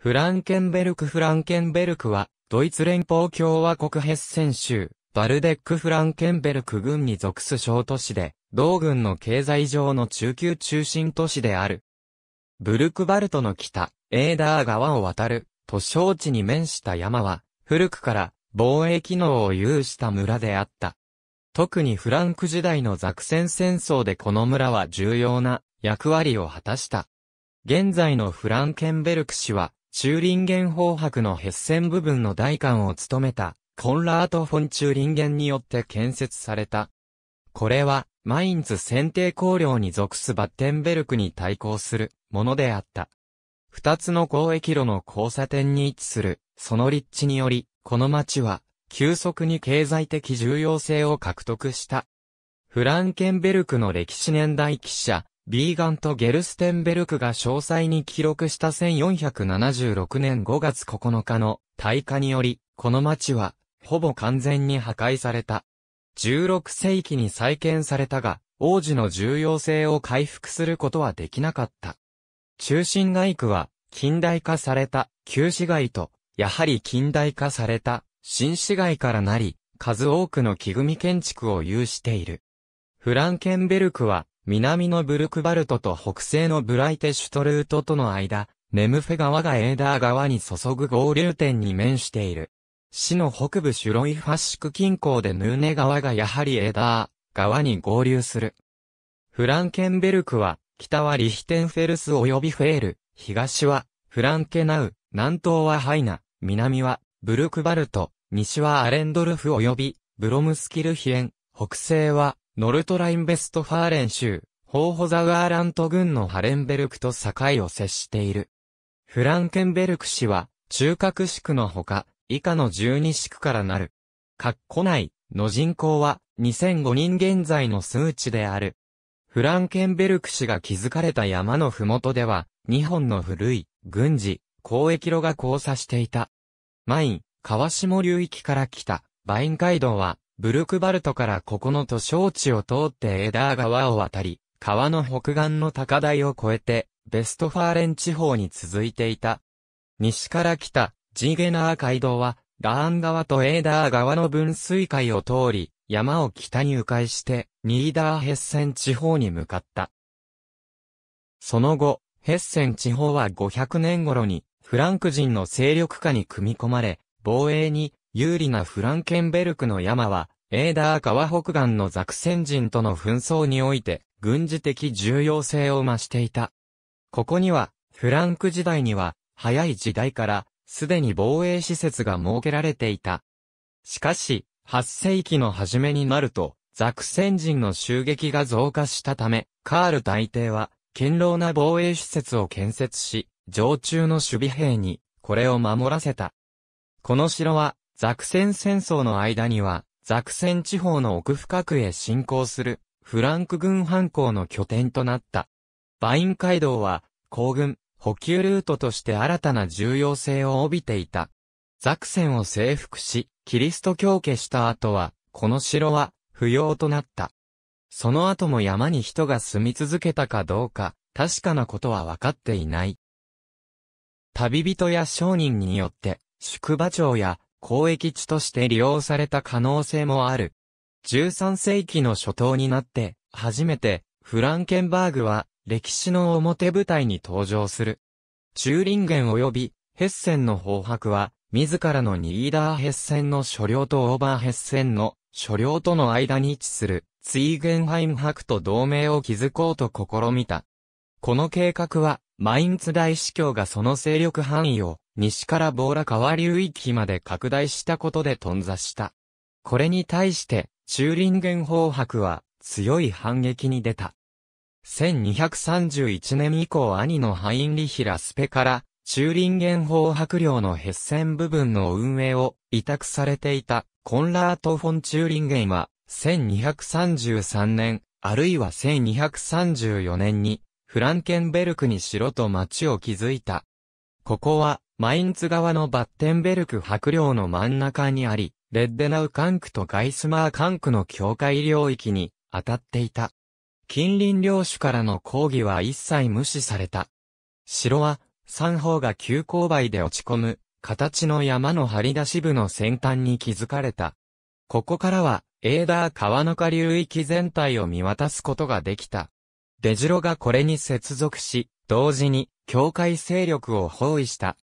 フランケンベルクフランケンベルクは、ドイツ連邦共和国ヘッセン州、バルデックフランケンベルク軍に属す小都市で、同軍の経済上の中級中心都市である。ブルクバルトの北、エーダー川を渡る、都省地に面した山は、古くから防衛機能を有した村であった。特にフランク時代のザクセン戦争でこの村は重要な役割を果たした。現在のフランケンベルク市は、チューリンゲン法博のヘッセン部分の代官を務めた、コンラート・フォン・チューリンゲンによって建設された。これは、マインツ選定公領に属すバッテンベルクに対抗するものであった。二つの交易路の交差点に位置する、その立地により、この町は、急速に経済的重要性を獲得した。フランケンベルクの歴史年代記者、ビーガンとゲルステンベルクが詳細に記録した1476年5月9日の大火により、この町は、ほぼ完全に破壊された。16世紀に再建されたが、王子の重要性を回復することはできなかった。中心街区は、近代化された旧市街と、やはり近代化された新市街からなり、数多くの木組建築を有している。フランケンベルクは、南のブルクバルトと北西のブライテシュトルートとの間、ネムフェ川がエーダー川に注ぐ合流点に面している。市の北部シュロイファシク近郊でヌーネ川がやはりエーダー川に合流する。フランケンベルクは、北はリヒテンフェルス及びフェール、東はフランケナウ、南東はハイナ、南はブルクバルト、西はアレンドルフ及びブロムスキルヒエン、北西はノルトラインベストファーレン州、ホーホザワーラント郡のハレンベルクと境を接している。フランケンベルク市は、中核市区のほか、以下の12市区からなる。括弧内の人口は2005人現在の数値である。フランケンベルク氏が築かれた山のふもとでは、日本の古い軍事、交易路が交差していた。マイン、川下流域から来た、バイン街道は、ブルクバルトからここの都市地を通ってエダー川を渡り、川の北岸の高台を越えて、ベストファーレン地方に続いていた。西から来た、ジーゲナー街道は、ラーン川とエーダー川の分水海を通り、山を北に迂回して、ニーダーヘッセン地方に向かった。その後、ヘッセン地方は500年頃に、フランク人の勢力下に組み込まれ、防衛に、有利なフランケンベルクの山は、エーダー川北岸のザクセン人との紛争において、軍事的重要性を増していた。ここには、フランク時代には、早い時代から、すでに防衛施設が設けられていた。しかし、8世紀の初めになると、ザクセン人の襲撃が増加したため、カール大帝は、堅牢な防衛施設を建設し、常駐の守備兵に、これを守らせた。この城は、ザクセン戦争の間には、ザクセン地方の奥深くへ侵攻する、フランク軍反抗の拠点となった。バイン街道は、公軍、補給ルートとして新たな重要性を帯びていた。ザクセンを征服し、キリスト教家した後は、この城は、不要となった。その後も山に人が住み続けたかどうか、確かなことは分かっていない。旅人や商人によって、宿場町や交易地として利用された可能性もある。13世紀の初頭になって、初めて、フランケンバーグは、歴史の表舞台に登場する。チューリンゲン及び、ヘッセンの方白は、自らのニーダーヘッセンの所領とオーバーヘッセンの所領との間に位置する、ツイーゲンハイム伯と同盟を築こうと試みた。この計画は、マインツ大司教がその勢力範囲を西からボーラ川流域まで拡大したことで頓挫した。これに対して、中林元法白は強い反撃に出た。1231年以降兄のハインリヒ・ラスペから中林元法白領のヘッセン部分の運営を委託されていたコンラート・フォン・チューリンゲンは1233年あるいは1234年にフランケンベルクに城と町を築いた。ここはマインツ側のバッテンベルク白領の真ん中にあり、レッデナウ管区とガイスマー管区の境界領域に当たっていた。近隣領主からの抗議は一切無視された。城は、三方が急勾配で落ち込む、形の山の張り出し部の先端に築かれた。ここからは、エーダー川の下流域全体を見渡すことができた。出城がこれに接続し、同時に、境界勢力を包囲した。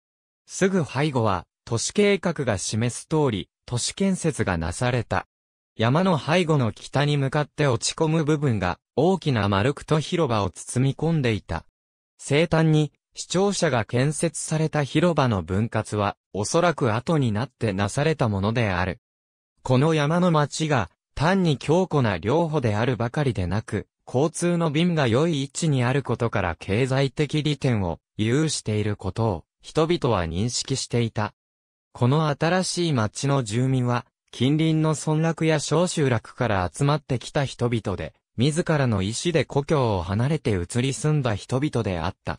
すぐ背後は、都市計画が示す通り、都市建設がなされた。山の背後の北に向かって落ち込む部分が、大きな丸くと広場を包み込んでいた。生誕に、視聴者が建設された広場の分割は、おそらく後になってなされたものである。この山の町が、単に強固な領方であるばかりでなく、交通の便が良い位置にあることから経済的利点を有していることを人々は認識していた。この新しい町の住民は、近隣の村落や小集落から集まってきた人々で、自らの意志で故郷を離れて移り住んだ人々であった。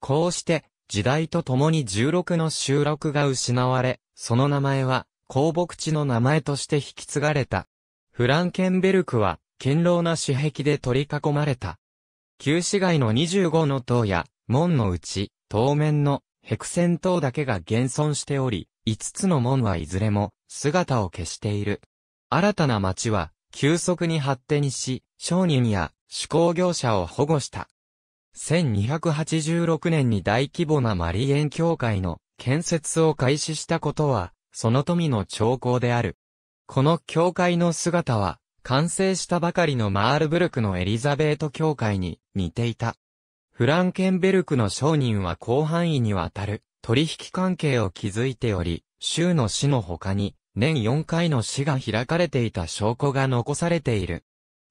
こうして、時代とともに16の集落が失われ、その名前は、公牧地の名前として引き継がれた。フランケンベルクは、堅牢な紙壁で取り囲まれた。旧市街の25の塔や、門のうち、当面のヘクセン島だけが現存しており、5つの門はいずれも姿を消している。新たな町は急速に発展し、商人や手工業者を保護した。1286年に大規模なマリエン教会の建設を開始したことは、その富の兆候である。この教会の姿は、完成したばかりのマールブルクのエリザベート教会に似ていた。フランケンベルクの商人は広範囲にわたる取引関係を築いており、州の市の他に年4回の市が開かれていた証拠が残されている。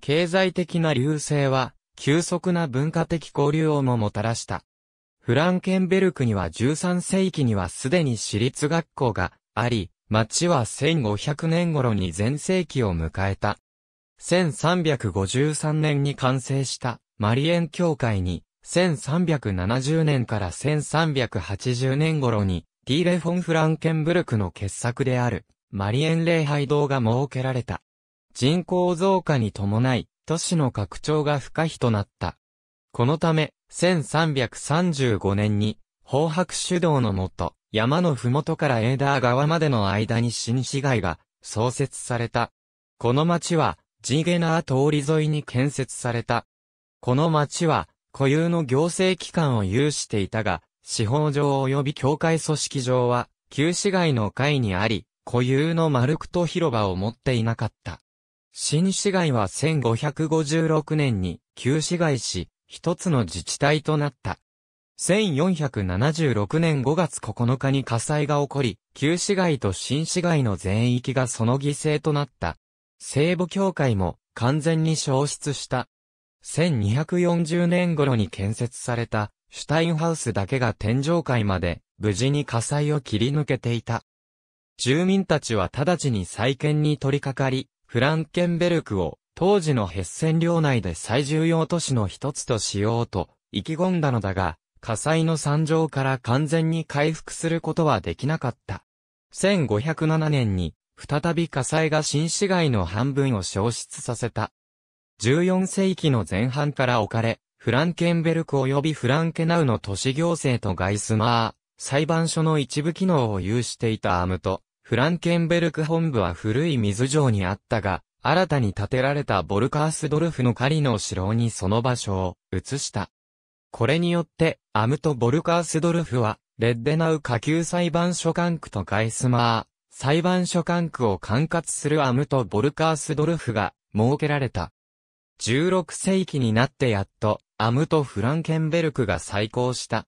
経済的な流星は急速な文化的交流をももたらした。フランケンベルクには13世紀にはすでに私立学校があり、町は1500年頃に全盛期を迎えた。1353年に完成したマリエン教会に1370年から1380年頃に、ティーレ・フォン・フランケンブルクの傑作である、マリエン礼拝堂が設けられた。人口増加に伴い、都市の拡張が不可避となった。このため、1335年に、方白主導のもと、山のふもとからエーダー川までの間に新市街が創設された。この町は、ジーゲナー通り沿いに建設された。この町は、固有の行政機関を有していたが、司法上及び教会組織上は、旧市街の会にあり、固有の丸くと広場を持っていなかった。新市街は1556年に旧市街市、一つの自治体となった。1476年5月9日に火災が起こり、旧市街と新市街の全域がその犠牲となった。聖母教会も完全に消失した。1240年頃に建設された、シュタインハウスだけが天上界まで、無事に火災を切り抜けていた。住民たちは直ちに再建に取り掛かり、フランケンベルクを、当時のヘッセン領内で最重要都市の一つとしようと、意気込んだのだが、火災の惨状から完全に回復することはできなかった。1507年に、再び火災が新市街の半分を消失させた。14世紀の前半から置かれ、フランケンベルク及びフランケナウの都市行政とガイスマー、裁判所の一部機能を有していたアムト、フランケンベルク本部は古い水城にあったが、新たに建てられたボルカースドルフの狩りの城にその場所を移した。これによって、アムト・ボルカースドルフは、レッデナウ下級裁判所管区とガイスマー、裁判所管区を管轄するアムト・ボルカースドルフが設けられた。16世紀になってやっと、アムとフランケンベルクが再興した。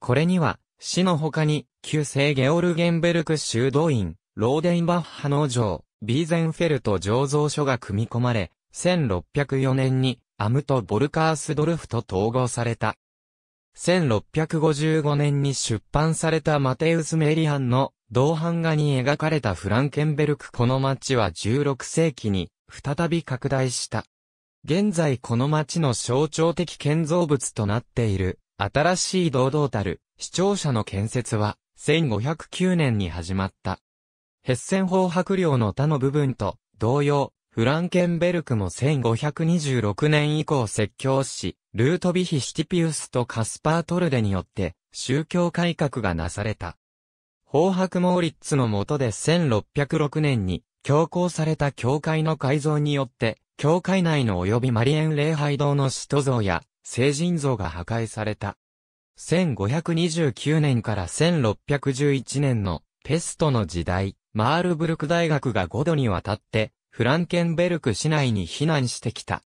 これには、市の他に、旧聖ゲオルゲンベルク修道院、ローデインバッハ農場、ビーゼンフェルト醸造所が組み込まれ、1604年に、アムとボルカースドルフと統合された。1655年に出版されたマテウス・メリアンの銅版画に描かれたフランケンベルクこの町は16世紀に再び拡大した。現在この町の象徴的建造物となっている、新しい堂々たる、市庁舎の建設は、1509年に始まった。ヘッセン法白領の他の部分と、同様、フランケンベルクも1526年以降説教し、ルートビヒ・シティピウスとカスパー・トルデによって、宗教改革がなされた。法白モーリッツの下で1606年に、強行された教会の改造によって、教会内の及びマリエン礼拝堂の使徒像や聖人像が破壊された。1529年から1611年のペストの時代、マールブルク大学が5度にわたってフランケンベルク市内に避難してきた。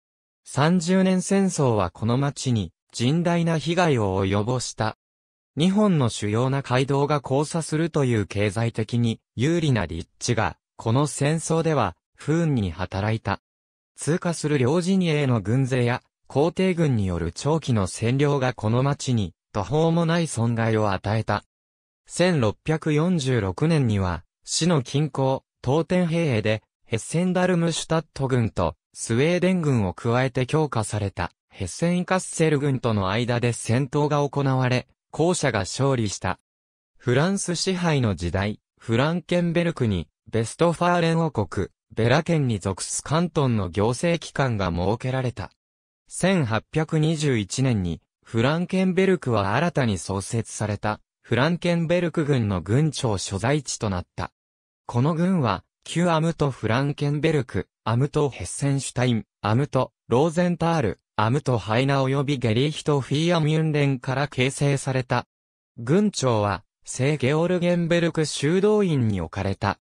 30年戦争はこの町に甚大な被害を及ぼした。日本の主要な街道が交差するという経済的に有利な立地が、この戦争では不運に働いた。通過する両陣営の軍勢や、皇帝軍による長期の占領がこの町に、途方もない損害を与えた。1646年には、市の近郊、東天平野で、ヘッセンダルムシュタット軍と、スウェーデン軍を加えて強化された、ヘッセンイカッセル軍との間で戦闘が行われ、後者が勝利した。フランス支配の時代、フランケンベルクに、ベストファーレン王国、ベラ県に属す関東の行政機関が設けられた。1821年に、フランケンベルクは新たに創設された、フランケンベルク軍の軍庁所在地となった。この軍は、旧アムト・フランケンベルク、アムト・ヘッセンシュタイン、アムト・ローゼンタール、アムト・ハイナ及びゲリーヒト・フィーア・ミュンレンから形成された。軍庁は、聖ゲオルゲンベルク修道院に置かれた。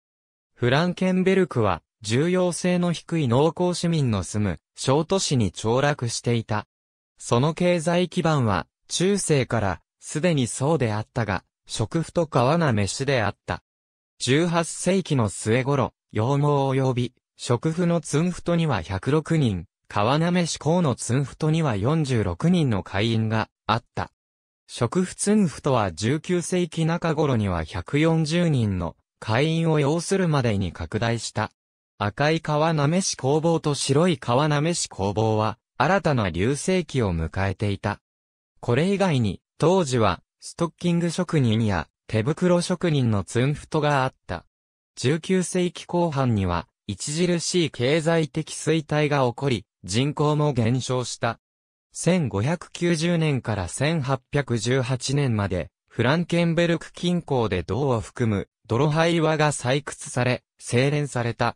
フランケンベルクは、重要性の低い農耕市民の住む小都市に凋落していた。その経済基盤は中世からすでにそうであったが、食婦と川が飯であった。18世紀の末頃、養毛及び、食婦のツンフトには106人、川なめ志のツンフトには46人の会員があった。食婦ツンフトは19世紀中頃には140人の会員を要するまでに拡大した。赤い川なめし工房と白い川なめし工房は、新たな流星期を迎えていた。これ以外に、当時は、ストッキング職人や、手袋職人のツンフトがあった。19世紀後半には、著しい経済的衰退が起こり、人口も減少した。1590年から1818年まで、フランケンベルク近郊で銅を含む、泥灰岩が採掘され、精錬された。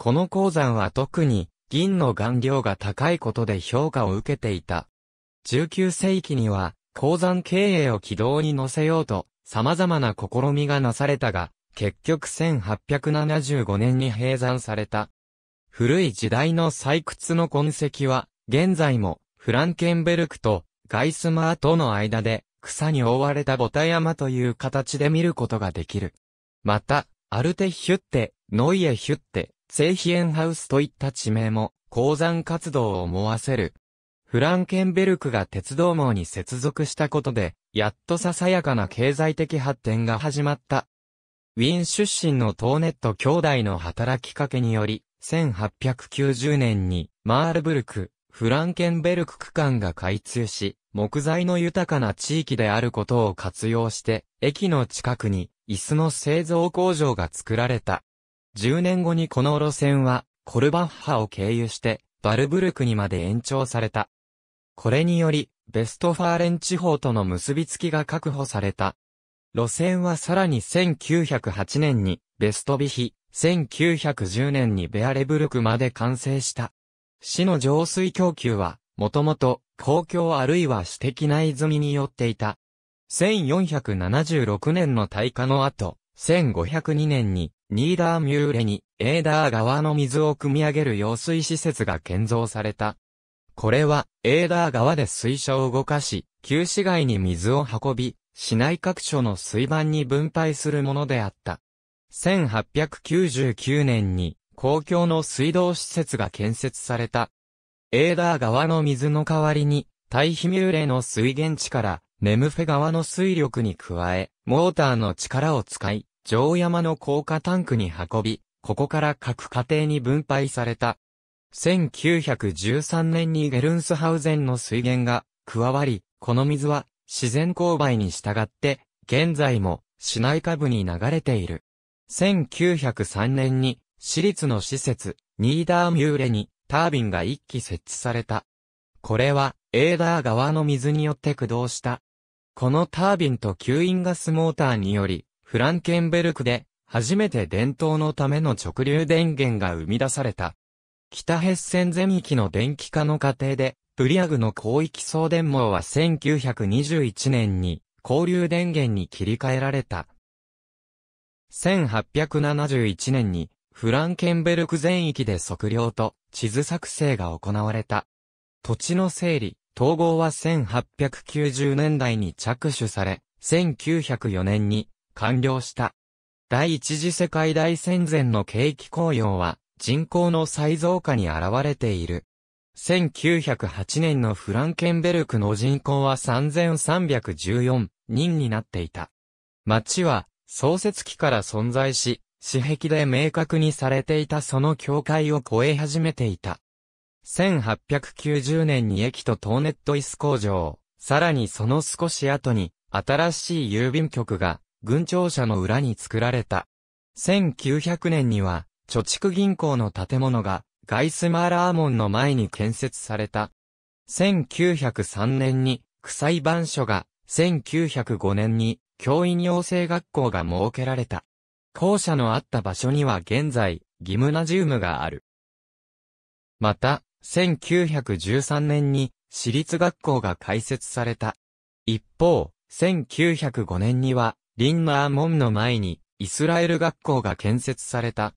この鉱山は特に銀の含量が高いことで評価を受けていた。19世紀には鉱山経営を軌道に乗せようと様々な試みがなされたが、結局1875年に閉山された。古い時代の採掘の痕跡は、現在もフランケンベルクとガイスマーとの間で草に覆われたボタ山という形で見ることができる。また、アルテヒュッテ、ノイエヒュッテ、セ品ヒエンハウスといった地名も、鉱山活動を思わせる。フランケンベルクが鉄道網に接続したことで、やっとささやかな経済的発展が始まった。ウィーン出身のトーネット兄弟の働きかけにより、1890年にマールブルク、フランケンベルク区間が開通し、木材の豊かな地域であることを活用して、駅の近くに椅子の製造工場が作られた。10年後にこの路線は、コルバッハを経由して、バルブルクにまで延長された。これにより、ベストファーレン地方との結びつきが確保された。路線はさらに1908年にベストビヒ、1910年にベアレブルクまで完成した。市の浄水供給は、もともと公共あるいは私的な泉によっていた。1476年の大火の後、1502年にニーダーミューレに、エーダー川の水を汲み上げる用水施設が建造された。これは、エーダー川で水車を動かし、旧市街に水を運び、市内各所の水盤に分配するものであった。1899年に、公共の水道施設が建設された。エーダー川の水の代わりに、対比ミューレの水源地から、ネムフェ川の水力に加え、モーターの力を使い、城山の高架タンクに運び、ここから各家庭に分配された。1913年にゲルンスハウゼンの水源が加わり、この水は自然勾配に従って、現在も市内下部に流れている。1903年に私立の施設、ニーダーミューレにタービンが一基設置された。これは、エーダー川の水によって駆動した。このタービンと吸引ガスモーターにより、フランケンベルクで、初めて伝統のための直流電源が生み出された。北ヘッセン全域の電気化の過程で、ブリアグの広域送電網は1921年に交流電源に切り替えられた。1871年にフランケンベルク全域で測量と地図作成が行われた。土地の整理、統合は1890年代に着手され、1904年に完了した。第一次世界大戦前の景気紅葉は人口の再増加に現れている。1908年のフランケンベルクの人口は3314人になっていた。町は創設期から存在し、私壁で明確にされていたその境界を超え始めていた。1890年に駅とトーネットイス工場、さらにその少し後に新しい郵便局が軍庁舎の裏に作られた。1900年には、貯蓄銀行の建物が、ガイスマーラー門の前に建設された。1903年に、区裁板所が、1905年に、教員養成学校が設けられた。校舎のあった場所には現在、ギムナジウムがある。また、1913年に、私立学校が開設された。一方、1905年には、リンマー門の前に、イスラエル学校が建設された。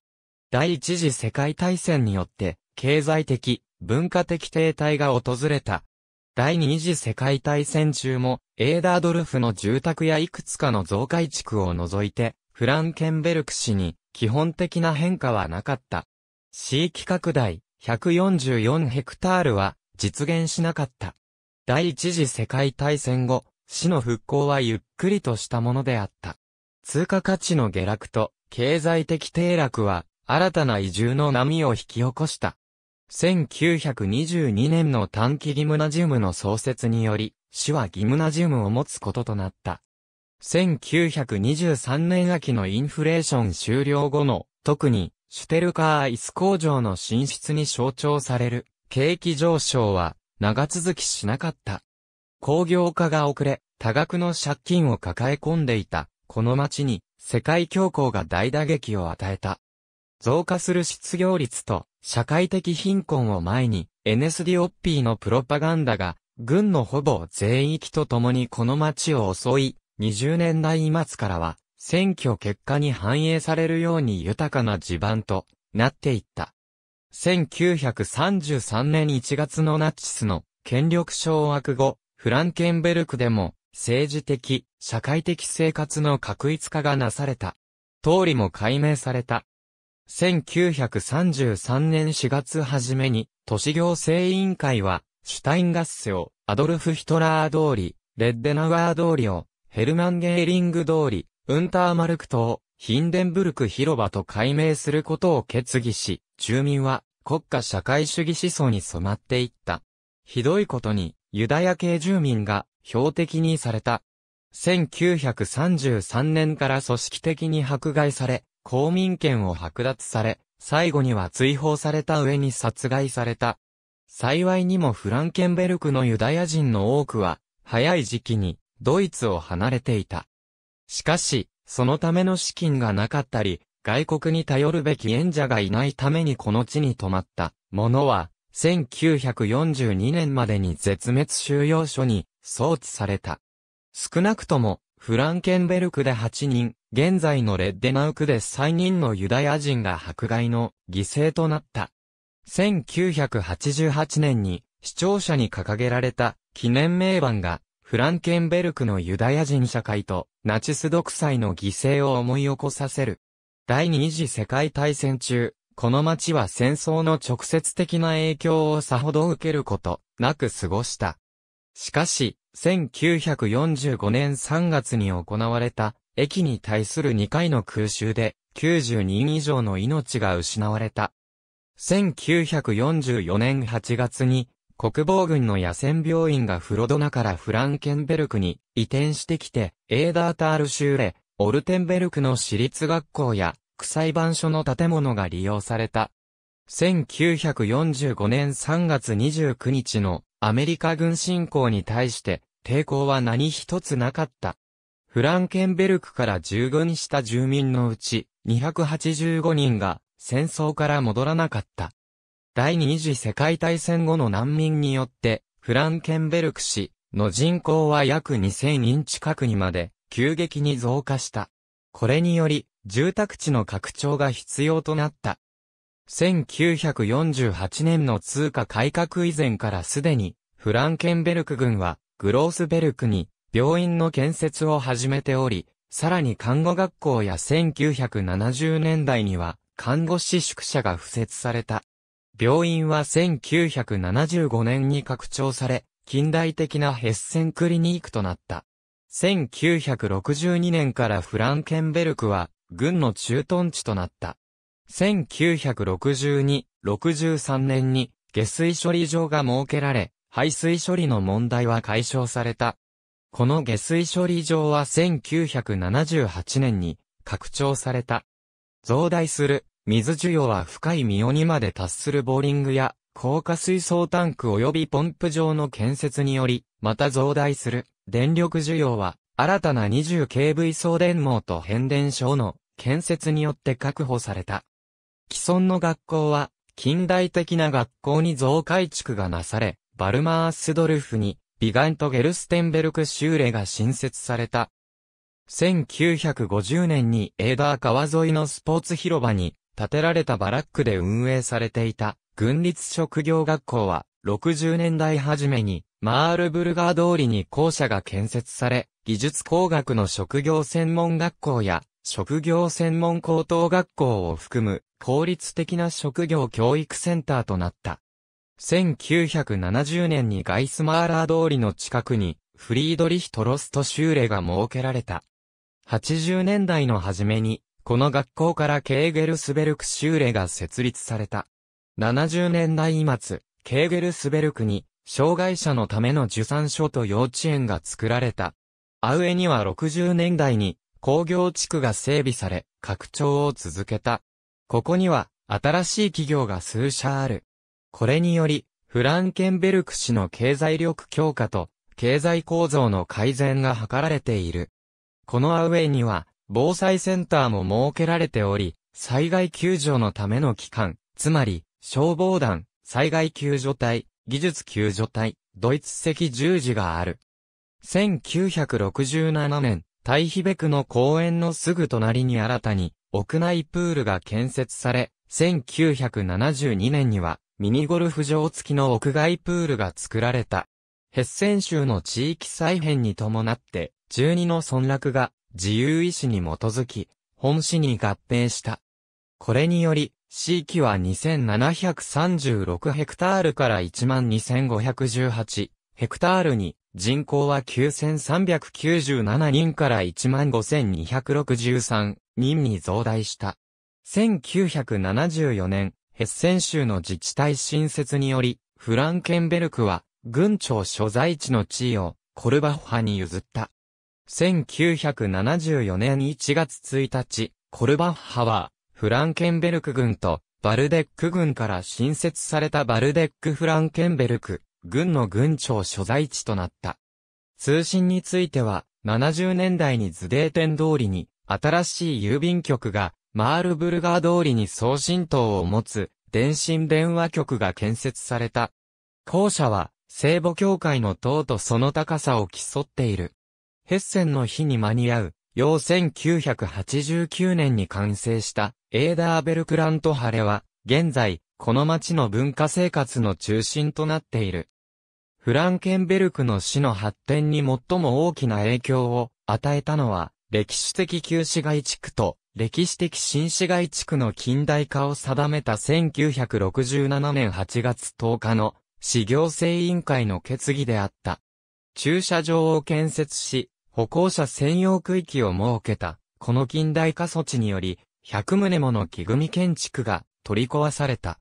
第一次世界大戦によって、経済的、文化的停滞が訪れた。第二次世界大戦中も、エーダードルフの住宅やいくつかの増改築を除いて、フランケンベルク氏に基本的な変化はなかった。地域拡大144ヘクタールは実現しなかった。第一次世界大戦後、市の復興はゆっくりとしたものであった。通貨価値の下落と経済的低落は新たな移住の波を引き起こした。1922年の短期ギムナジウムの創設により、市はギムナジウムを持つこととなった。1923年秋のインフレーション終了後の、特に、シュテルカーイス工場の進出に象徴される、景気上昇は、長続きしなかった。工業化が遅れ、多額の借金を抱え込んでいた、この町に、世界恐慌が大打撃を与えた。増加する失業率と、社会的貧困を前に、n s d オッピーのプロパガンダが、軍のほぼ全域と共にこの町を襲い、20年代末からは、選挙結果に反映されるように豊かな地盤となっていった。1933年1月のナチスの権力掌握後、フランケンベルクでも、政治的、社会的生活の確一化がなされた。通りも解明された。1933年4月初めに、都市行政委員会は、シュタインガッセを、アドルフ・ヒトラー通り、レッデナワー通りを、ヘルマン・ゲーリング通り、ウンターマルク島、ヒンデンブルク広場と改名することを決議し、住民は国家社会主義思想に染まっていった。ひどいことに、ユダヤ系住民が標的にされた。1933年から組織的に迫害され、公民権を剥奪され、最後には追放された上に殺害された。幸いにもフランケンベルクのユダヤ人の多くは、早い時期にドイツを離れていた。しかし、そのための資金がなかったり、外国に頼るべき縁者がいないためにこの地に泊まった者は、1942年までに絶滅収容所に送致された。少なくとも、フランケンベルクで8人、現在のレッデナウクで3人のユダヤ人が迫害の犠牲となった。1988年に視聴者に掲げられた記念名板がフランケンベルクのユダヤ人社会とナチス独裁の犠牲を思い起こさせる。第二次世界大戦中、この町は戦争の直接的な影響をさほど受けることなく過ごした。しかし、1945年3月に行われた駅に対する2回の空襲で90人以上の命が失われた。1944年8月に国防軍の野戦病院がフロドナからフランケンベルクに移転してきて、エーダータール州レ、オルテンベルクの私立学校や裁判所の建物が利用された。1945年3月29日のアメリカ軍侵攻に対して抵抗は何一つなかった。フランケンベルクから従軍した住民のうち285人が戦争から戻らなかった。第二次世界大戦後の難民によってフランケンベルク市の人口は約2000人近くにまで急激に増加した。これにより住宅地の拡張が必要となった。1948年の通貨改革以前からすでに、フランケンベルク軍は、グロースベルクに、病院の建設を始めており、さらに看護学校や1970年代には、看護師宿舎が付設された。病院は1975年に拡張され、近代的なヘッセンクリニークとなった。1962年からフランケンベルクは、軍の駐屯地となった。1962、63年に下水処理場が設けられ、排水処理の問題は解消された。この下水処理場は1978年に拡張された。増大する水需要は深い三尾にまで達するボーリングや高架水槽タンク及びポンプ場の建設により、また増大する電力需要は新たな 20kV 送電網と変電所の建設によって確保された。既存の学校は、近代的な学校に増改築がなされ、バルマースドルフに、ビガント・ゲルステンベルクーレが新設された。1950年にエーダー川沿いのスポーツ広場に建てられたバラックで運営されていた軍立職業学校は60年代初めにマールブルガー通りに校舎が建設され技術工学の職業専門学校や職業専門高等学校を含む効率的な職業教育センターとなった。1970年にガイスマーラー通りの近くにフリードリヒトロストシューレが設けられた。80年代の初めにこの学校からケーゲルスベルクシューレが設立された。70年代末、ケーゲルスベルクに障害者のための受産所と幼稚園が作られた。アウエには60年代に工業地区が整備され、拡張を続けた。ここには、新しい企業が数社ある。これにより、フランケンベルク氏の経済力強化と、経済構造の改善が図られている。このアウェイには、防災センターも設けられており、災害救助のための機関、つまり、消防団、災害救助隊、技術救助隊、ドイツ赤十字がある。1967年、大べ区の公園のすぐ隣に新たに屋内プールが建設され、1972年にはミニゴルフ場付きの屋外プールが作られた。ヘッセン州の地域再編に伴って、12の村落が自由意志に基づき、本市に合併した。これにより、地域は2736ヘクタールから12518ヘクタールに人口は9397人から15263人に増大した。1974年、ヘッセン州の自治体新設により、フランケンベルクは、軍庁所在地の地位を、コルバッハに譲った。1974年1月1日、コルバッハは、フランケンベルク軍と、バルデック軍から新設されたバルデック・フランケンベルク軍の軍庁所在地となった。通信については、70年代に図デーテン通りに、新しい郵便局が、マールブルガー通りに送信塔を持つ、電信電話局が建設された。校舎は、聖母教会の塔とその高さを競っている。ヘッセンの日に間に合う、要1989年に完成した、エーダーベルクラントハレは、現在、この町の文化生活の中心となっている。フランケンベルクの死の発展に最も大きな影響を与えたのは、歴史的旧市街地区と歴史的新市街地区の近代化を定めた1967年8月10日の市行政委員会の決議であった。駐車場を建設し、歩行者専用区域を設けた、この近代化措置により、100棟もの木組建築が取り壊された。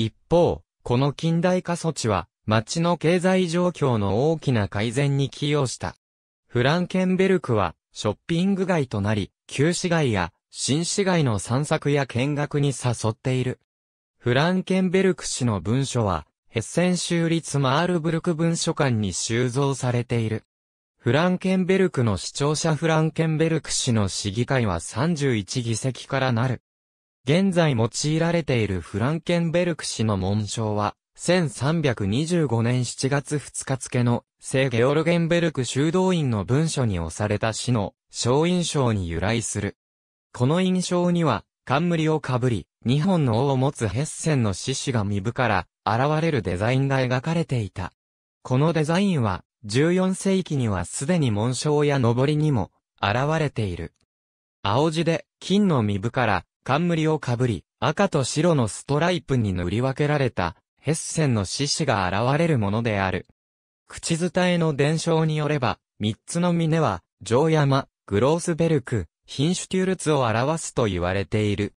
一方、この近代化措置は、町の経済状況の大きな改善に寄与した。フランケンベルクは、ショッピング街となり、旧市街や新市街の散策や見学に誘っている。フランケンベルク氏の文書は、ヘッセン州立マールブルク文書館に収蔵されている。フランケンベルクの市長者フランケンベルク氏の市議会は31議席からなる。現在用いられているフランケンベルク氏の紋章は、1325年7月2日付の聖ゲオルゲンベルク修道院の文書に押された詩の小印章に由来する。この印象には、冠をかぶり、2本の王を持つヘッセンの獅子が身部から現れるデザインが描かれていた。このデザインは、14世紀にはすでに紋章や上りにも現れている。青地で、金の身部から冠をかぶり、赤と白のストライプに塗り分けられた、ヘッセンの獅子が現れるものである。口伝えの伝承によれば、三つの峰は、城山、グロースベルク、品種シュルツを表すと言われている。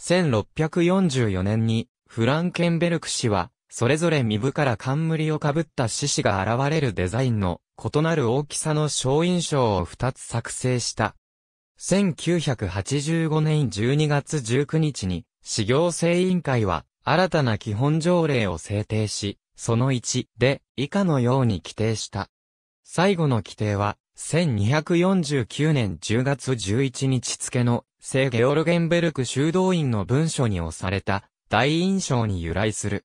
1644年に、フランケンベルク氏は、それぞれ身部から冠をかぶった獅子が現れるデザインの異なる大きさの小印象を二つ作成した。1985年12月19日に、市行政委員会は、新たな基本条例を制定し、その1で、以下のように規定した。最後の規定は、1249年10月11日付の、聖ゲオルゲンベルク修道院の文書に押された、大印象に由来する。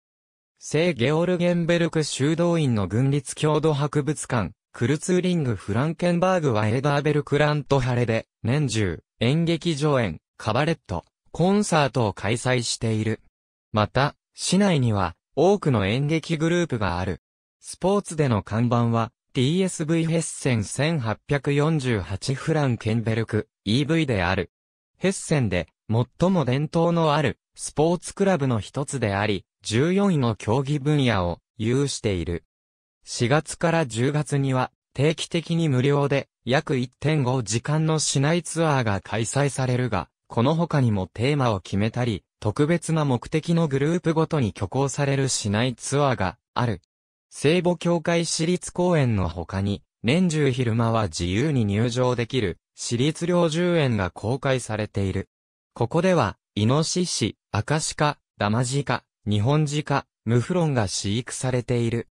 聖ゲオルゲンベルク修道院の軍立郷土博物館、クルツーリング・フランケンバーグはエーダーベルクラント・ハレで、年中、演劇上演、カバレット、コンサートを開催している。また、市内には、多くの演劇グループがある。スポーツでの看板は、DSV ヘッセン1848フランケンベルク EV である。ヘッセンで最も伝統のあるスポーツクラブの一つであり、14位の競技分野を有している。4月から10月には定期的に無料で約1.5時間の市内ツアーが開催されるが、この他にもテーマを決めたり、特別な目的のグループごとに挙行される市内ツアーがある。聖母教会私立公園の他に、年中昼間は自由に入場できる、私立領1園が公開されている。ここでは、イノシシ、アカシカ、ダマジカ、ニホンジカ、ムフロンが飼育されている。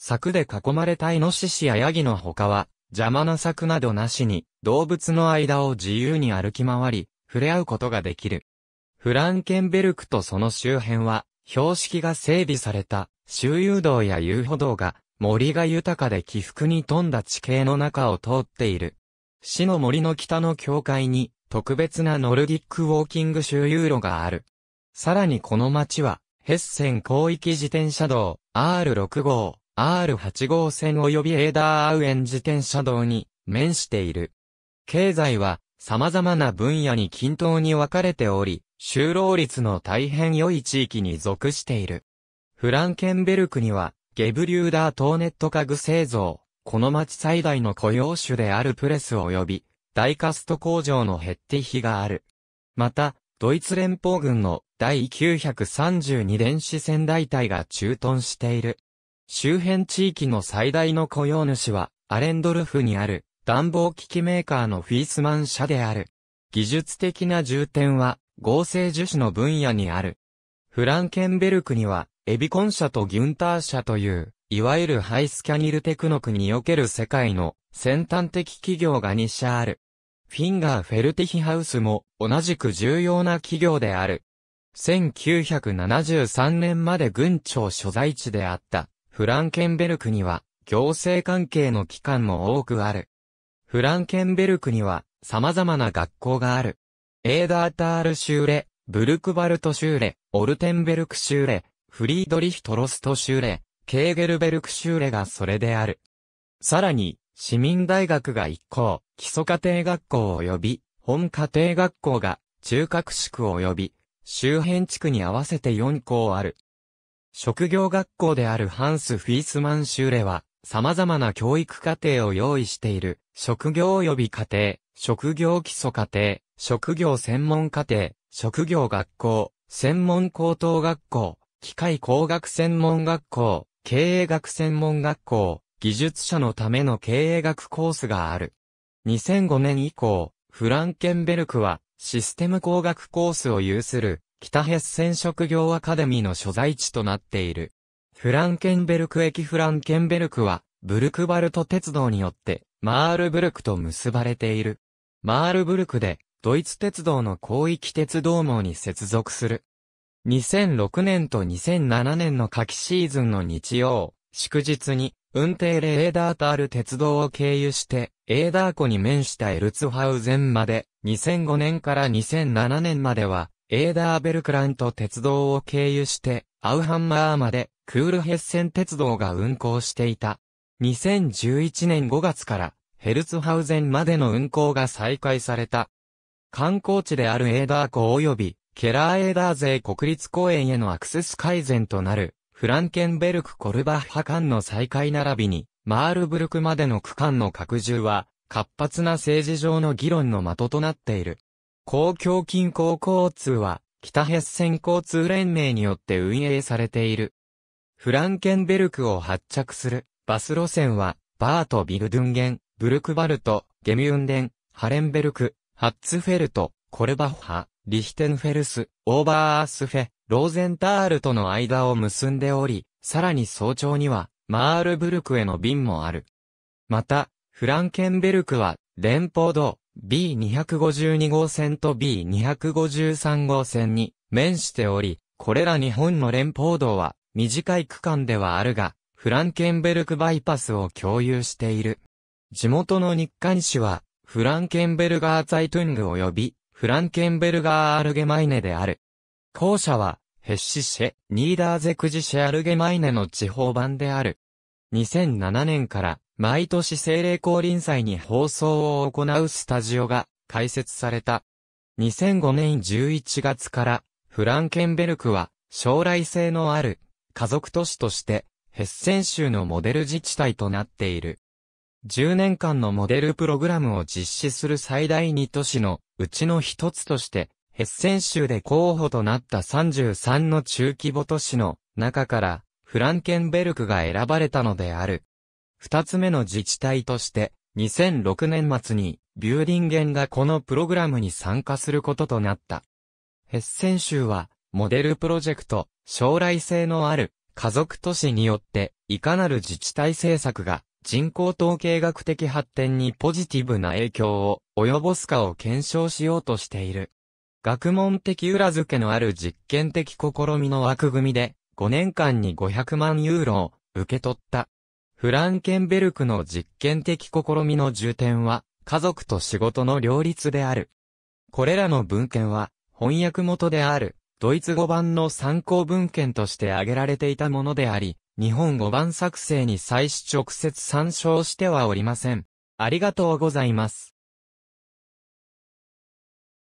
柵で囲まれたイノシシやヤギの他は、邪魔な柵などなしに、動物の間を自由に歩き回り、触れ合うことができる。フランケンベルクとその周辺は、標識が整備された、周遊道や遊歩道が、森が豊かで起伏に富んだ地形の中を通っている。市の森の北の境界に、特別なノルディックウォーキング周遊路がある。さらにこの町は、ヘッセン広域自転車道 R6 号 R8 号線及びエーダーアウエン自転車道に面している。経済は様々な分野に均等に分かれており、就労率の大変良い地域に属している。フランケンベルクには、ゲブリューダートーネット家具製造、この町最大の雇用種であるプレス及び、ダイカスト工場のヘッティヒがある。また、ドイツ連邦軍の第932電子戦大隊が駐屯している。周辺地域の最大の雇用主は、アレンドルフにある、暖房機器メーカーのフィースマン社である。技術的な重点は、合成樹脂の分野にある。フランケンベルクには、エビコン社とギュンター社という、いわゆるハイスキャニルテクノクにおける世界の先端的企業が2社ある。フィンガーフェルティヒハウスも同じく重要な企業である。1973年まで軍庁所在地であったフランケンベルクには、行政関係の機関も多くある。フランケンベルクには、様々な学校がある。エーダータール州レ、ブルクバルト州レ、オルテンベルク州レ、フリードリヒトロスト州レ、ケーゲルベルク州レがそれである。さらに、市民大学が一校、基礎家庭学校及び、本家庭学校が、中核地区及び、周辺地区に合わせて4校ある。職業学校であるハンス・フィースマンシューレは、様々な教育課程を用意している、職業及び課程、職業基礎課程、職業専門課程、職業学校、専門高等学校、機械工学専門学校、経営学専門学校、技術者のための経営学コースがある。2005年以降、フランケンベルクは、システム工学コースを有する、北ヘッセン職業アカデミーの所在地となっている。フランケンベルク駅フランケンベルクは、ブルクバルト鉄道によって、マールブルクと結ばれている。マールブルクで、ドイツ鉄道の広域鉄道網に接続する。2006年と2007年の夏季シーズンの日曜、祝日に、運転レーダーとある鉄道を経由して、エーダー湖に面したエルツハウゼンまで、2005年から2007年までは、エーダーベルクラント鉄道を経由して、アウハンマーまでクールヘッセン鉄道が運行していた。2011年5月からヘルツハウゼンまでの運行が再開された。観光地であるエーダー湖及びケラーエーダー勢国立公園へのアクセス改善となるフランケンベルク・コルバッハ間の再開並びにマールブルクまでの区間の拡充は活発な政治上の議論の的となっている。公共近郊交通は、北ヘッセン交通連盟によって運営されている。フランケンベルクを発着するバス路線は、バート・ビルドゥンゲン、ブルクバルト、ゲミュンデン、ハレンベルク、ハッツフェルト、コルバッハ、リヒテンフェルス、オーバーアースフェ、ローゼンタールとの間を結んでおり、さらに早朝には、マールブルクへの便もある。また、フランケンベルクは、連邦道、B252 号線と B253 号線に面しており、これら日本の連邦道は短い区間ではあるが、フランケンベルクバイパスを共有している。地元の日刊紙は、フランケンベルガーザイトゥング及び、フランケンベルガーアルゲマイネである。後者は、ヘッシシェ、ニーダーゼクジシェアルゲマイネの地方版である。2007年から毎年精霊降臨祭に放送を行うスタジオが開設された。2005年11月からフランケンベルクは将来性のある家族都市としてヘッセン州のモデル自治体となっている。10年間のモデルプログラムを実施する最大2都市のうちの一つとしてヘッセン州で候補となった33の中規模都市の中からフランケンベルクが選ばれたのである。二つ目の自治体として、2006年末に、ビューリンゲンがこのプログラムに参加することとなった。ヘッセン州は、モデルプロジェクト、将来性のある、家族都市によって、いかなる自治体政策が、人口統計学的発展にポジティブな影響を及ぼすかを検証しようとしている。学問的裏付けのある実験的試みの枠組みで、5年間に500万ユーロを受け取った。フランケンベルクの実験的試みの重点は、家族と仕事の両立である。これらの文献は、翻訳元である、ドイツ語版の参考文献として挙げられていたものであり、日本語版作成に際し直接参照してはおりません。ありがとうございます。